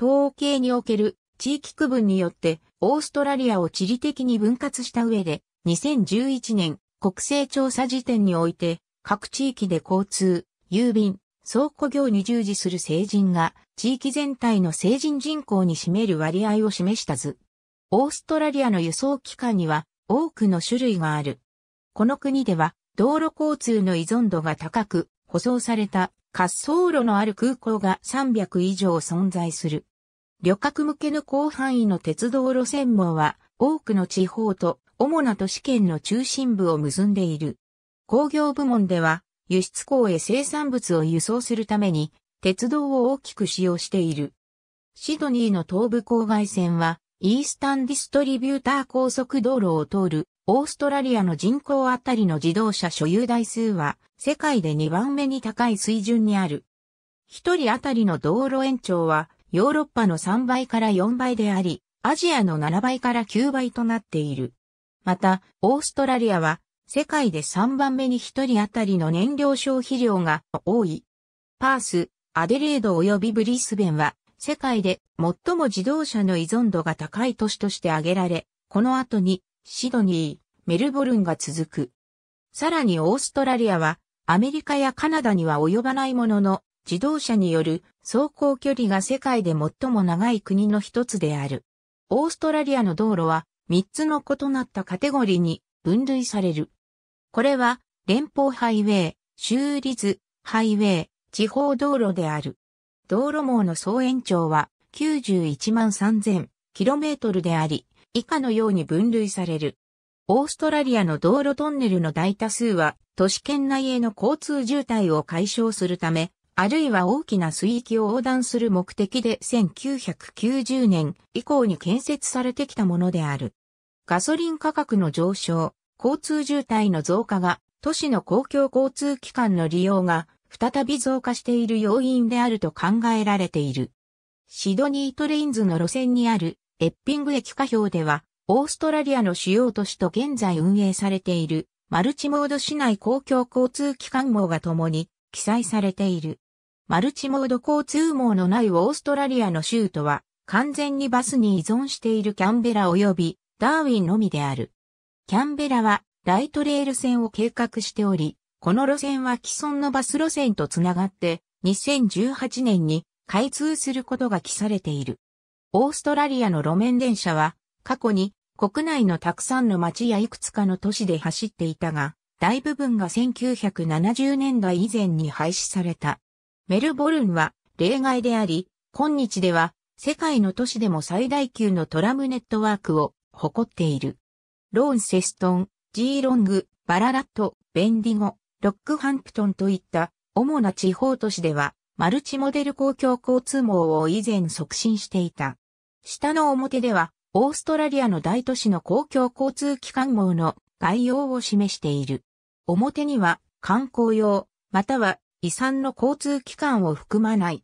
統計における地域区分によってオーストラリアを地理的に分割した上で2011年国勢調査時点において各地域で交通、郵便、倉庫業に従事する成人が地域全体の成人人口に占める割合を示した図。オーストラリアの輸送機関には多くの種類がある。この国では道路交通の依存度が高く、舗装された滑走路のある空港が300以上存在する。旅客向けの広範囲の鉄道路線網は多くの地方と主な都市圏の中心部を結んでいる。工業部門では輸出港へ生産物を輸送するために鉄道を大きく使用している。シドニーの東部郊外線はイースタンディストリビューター高速道路を通るオーストラリアの人口あたりの自動車所有台数は世界で2番目に高い水準にある。1人あたりの道路延長はヨーロッパの3倍から4倍であり、アジアの7倍から9倍となっている。また、オーストラリアは世界で3番目に1人あたりの燃料消費量が多い。パース、アデレード及びブリスベンは世界で最も自動車の依存度が高い都市として挙げられ、この後にシドニー、メルボルンが続く。さらにオーストラリアは、アメリカやカナダには及ばないものの、自動車による走行距離が世界で最も長い国の一つである。オーストラリアの道路は三つの異なったカテゴリーに分類される。これは連邦ハイウェイ、州立ハイウェイ、地方道路である。道路網の総延長は91万 3000km であり、以下のように分類される。オーストラリアの道路トンネルの大多数は都市圏内への交通渋滞を解消するため、あるいは大きな水域を横断する目的で1990年以降に建設されてきたものである。ガソリン価格の上昇、交通渋滞の増加が都市の公共交通機関の利用が再び増加している要因であると考えられている。シドニートレインズの路線にあるエッピング駅下表では、オーストラリアの主要都市と現在運営されているマルチモード市内公共交通機関網が共に記載されている。マルチモード交通網のないオーストラリアの州都は完全にバスに依存しているキャンベラ及びダーウィンのみである。キャンベラはライトレール線を計画しており、この路線は既存のバス路線とつながって2018年に開通することが記されている。オーストラリアの路面電車は、過去に国内のたくさんの町やいくつかの都市で走っていたが、大部分が1970年代以前に廃止された。メルボルンは例外であり、今日では世界の都市でも最大級のトラムネットワークを誇っている。ローンセストン、ジーロング、バララット、ベンディゴ、ロックハンプトンといった主な地方都市ではマルチモデル公共交通網を以前促進していた。下の表では、オーストラリアの大都市の公共交通機関網の概要を示している。表には、観光用、または遺産の交通機関を含まない。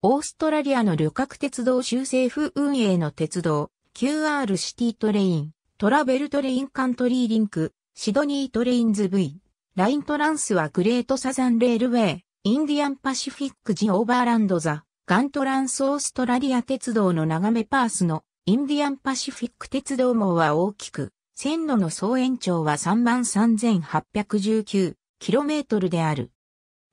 オーストラリアの旅客鉄道州政府運営の鉄道、QR シティトレイン、トラベルトレインカントリーリンク、シドニートレインズ V、ライントランスはグレートサザンレールウェイ、インディアンパシフィックジオーバーランドザ、ガントランスオーストラリア鉄道の長めパースのインディアンパシフィック鉄道網は大きく、線路の総延長は 33,819km である。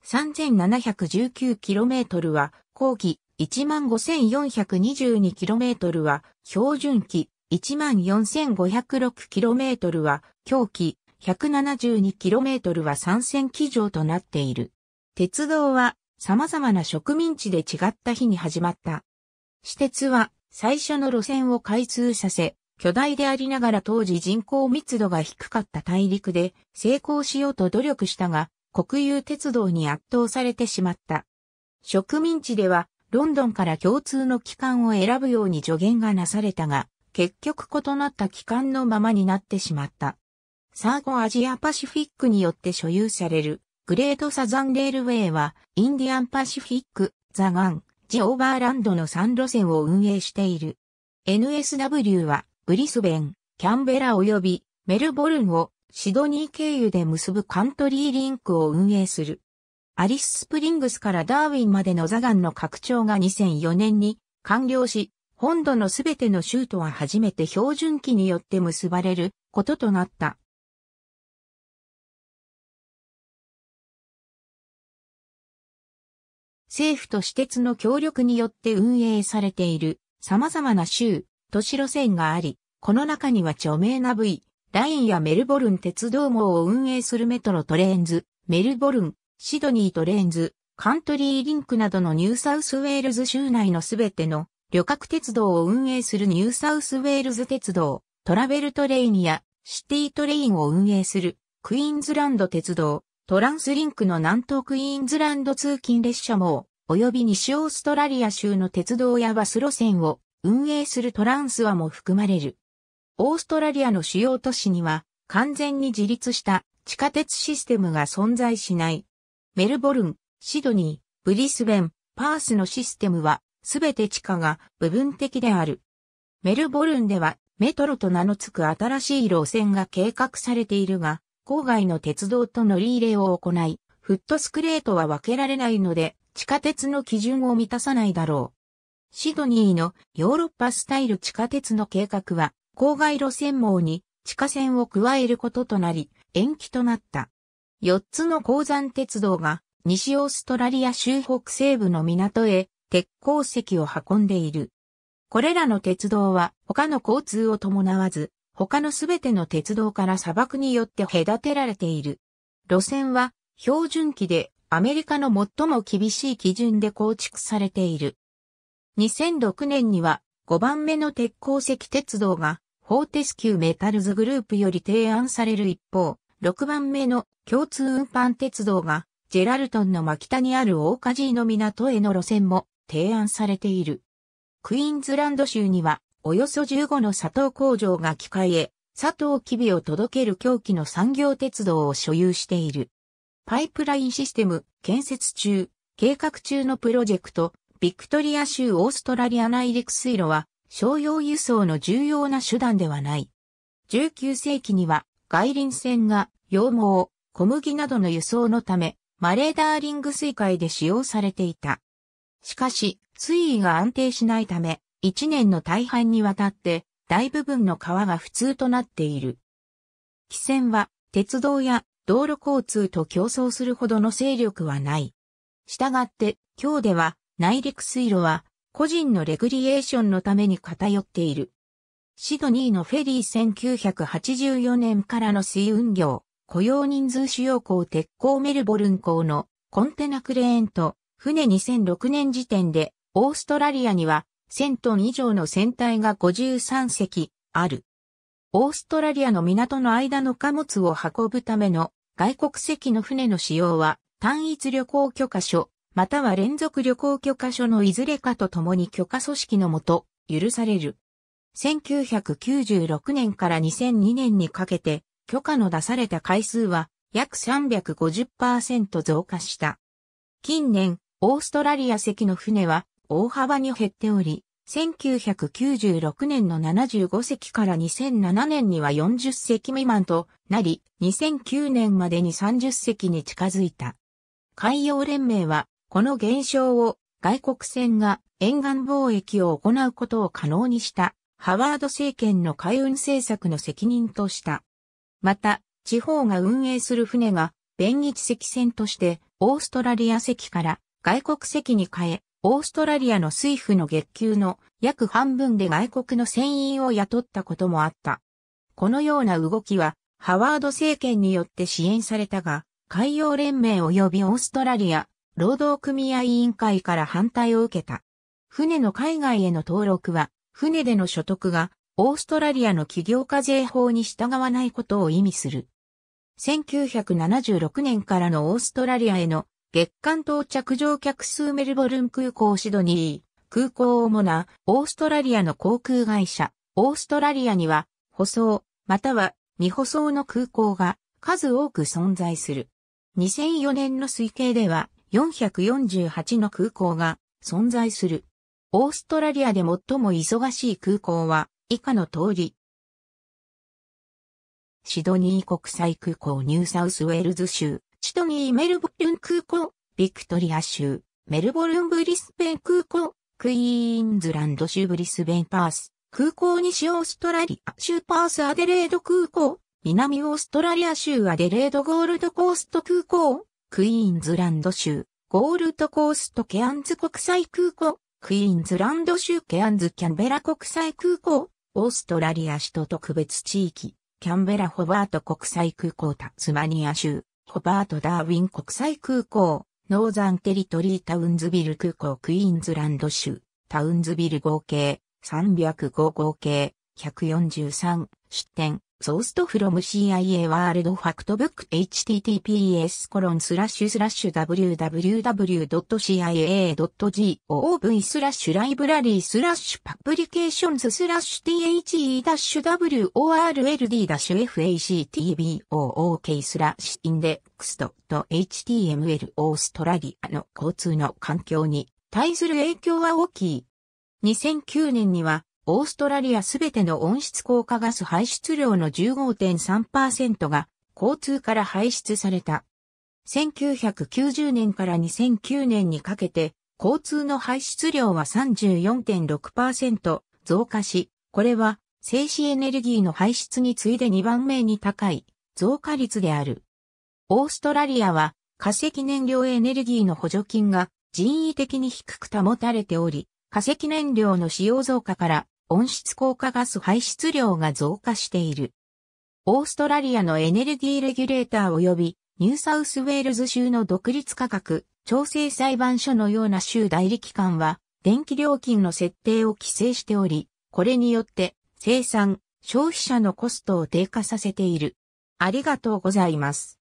3719km は後期 15,422km は標準期 14,506km は狂期 172km は参戦機場となっている。鉄道は様々な植民地で違った日に始まった。私鉄は最初の路線を開通させ、巨大でありながら当時人口密度が低かった大陸で成功しようと努力したが、国有鉄道に圧倒されてしまった。植民地ではロンドンから共通の機関を選ぶように助言がなされたが、結局異なった機関のままになってしまった。サーゴアジアパシフィックによって所有されるグレートサザンレールウェイは、インディアンパシフィック、ザガン、ジオーバーランドの3路線を運営している。NSW は、ブリスベン、キャンベラ及びメルボルンをシドニー経由で結ぶカントリーリンクを運営する。アリススプリングスからダーウィンまでのザガンの拡張が2004年に完了し、本土のすべての州とは初めて標準機によって結ばれることとなった。政府と私鉄の協力によって運営されている様々な州、都市路線があり、この中には著名な V、ラインやメルボルン鉄道網を運営するメトロトレーンズ、メルボルン、シドニートレーンズ、カントリーリンクなどのニューサウスウェールズ州内のすべての旅客鉄道を運営するニューサウスウェールズ鉄道、トラベルトレインやシティトレインを運営するクイーンズランド鉄道、トランスリンクの南東クイーンズランド通勤列車網、及び西オーストラリア州の鉄道やバス路線を運営するトランスはも含まれる。オーストラリアの主要都市には完全に自立した地下鉄システムが存在しない。メルボルン、シドニー、ブリスベン、パースのシステムはすべて地下が部分的である。メルボルンではメトロと名の付く新しい路線が計画されているが、郊外の鉄道と乗り入れを行い、フットスクレートは分けられないので、地下鉄の基準を満たさないだろう。シドニーのヨーロッパスタイル地下鉄の計画は、郊外路線網に地下線を加えることとなり、延期となった。4つの鉱山鉄道が西オーストラリア州北西部の港へ鉄鉱石を運んでいる。これらの鉄道は他の交通を伴わず、他のすべての鉄道から砂漠によって隔てられている。路線は標準機でアメリカの最も厳しい基準で構築されている。2006年には5番目の鉄鉱石鉄道がフォーテスキューメタルズグループより提案される一方、6番目の共通運搬鉄道がジェラルトンの真北にあるオーカジーの港への路線も提案されている。クイーンズランド州にはおよそ15の佐藤工場が機械へ、佐藤機微を届ける狂気の産業鉄道を所有している。パイプラインシステム建設中、計画中のプロジェクト、ビクトリア州オーストラリア内陸水路は商用輸送の重要な手段ではない。19世紀には外輪船が羊毛、小麦などの輸送のためマレーダーリング水海で使用されていた。しかし、水位が安定しないため、1年の大半にわたって大部分の川が普通となっている。汽船は鉄道や道路交通と競争するほどの勢力はない。したがって、今日では内陸水路は個人のレクリエーションのために偏っている。シドニーのフェリー1984年からの水運業、雇用人数主要港鉄鋼メルボルン港のコンテナクレーンと船2006年時点でオーストラリアには1000トン以上の船体が53隻ある。オーストラリアの港の間の貨物を運ぶための外国籍の船の使用は単一旅行許可書または連続旅行許可書のいずれかとともに許可組織のもと許される。1996年から2002年にかけて許可の出された回数は約350%増加した。近年、オーストラリア籍の船は大幅に減っており、1996年の75隻から2007年には40隻未満となり、2009年までに30隻に近づいた。海洋連盟は、この現象を外国船が沿岸貿易を行うことを可能にしたハワード政権の海運政策の責任とした。また、地方が運営する船が、便宜地席船として、オーストラリア席から外国席に変え、オーストラリアの水夫の月給の約半分で外国の船員を雇ったこともあった。このような動きは、ハワード政権によって支援されたが、海洋連盟及びオーストラリア、労働組合委員会から反対を受けた。船の海外への登録は、船での所得が、オーストラリアの企業課税法に従わないことを意味する。1976年からのオーストラリアへの月間到着乗客数メルボルン空港シドニー、空港を主オーストラリアの航空会社、オーストラリアには、舗装、または未舗装の空港が数多く存在する。2004年の推計では448の空港が存在する。オーストラリアで最も忙しい空港は以下の通り。シドニー国際空港ニューサウスウェールズ州シドニー・メルボルン空港、ビクトリア州、メルボルン・ブリスベン空港、クイーンズランド州ブリスベン・パース、空港西オーストラリア州パース・アデレード空港、南オーストラリア州アデレードゴールドコースト空港、クイーンズランド州、ゴールドコーストケアンズ国際空港、クイーンズランド州ケアンズキャンベラ国際空港、オーストラリア首都特別地域、キャンベラホバート国際空港タスマニア州、ホバート・ダーウィン国際空港、ノーザンテリトリータウンズビル空港クイーンズランド州、タウンズビル合計、305合計、143、出店、ソーストフロム CIA ワールドファクトブック https コロンスラッシュスラッシュ www.cia.gov スラッシュライブラリースラッシュパブリケーションズスラッシュ the-world-factbook スラッシュインデックスと html オーストラリアの交通の環境に対する影響は大きい。2009年にはオーストラリアすべての温室効果ガス排出量の15.3%が交通から排出された。1990年から2009年にかけて、交通の排出量は34.6%増加し、これは静止エネルギーの排出に次いで2番目に高い増加率である。オーストラリアは化石燃料エネルギーの補助金が人為的に低く保たれており、化石燃料の使用増加から温室効果ガス排出量が増加している。オーストラリアのエネルギーレギュレーター及びニューサウスウェールズ州の独立価格調整裁判所のような州代理機関は電気料金の設定を規制しており、これによって生産、消費者のコストを低下させている。ありがとうございます。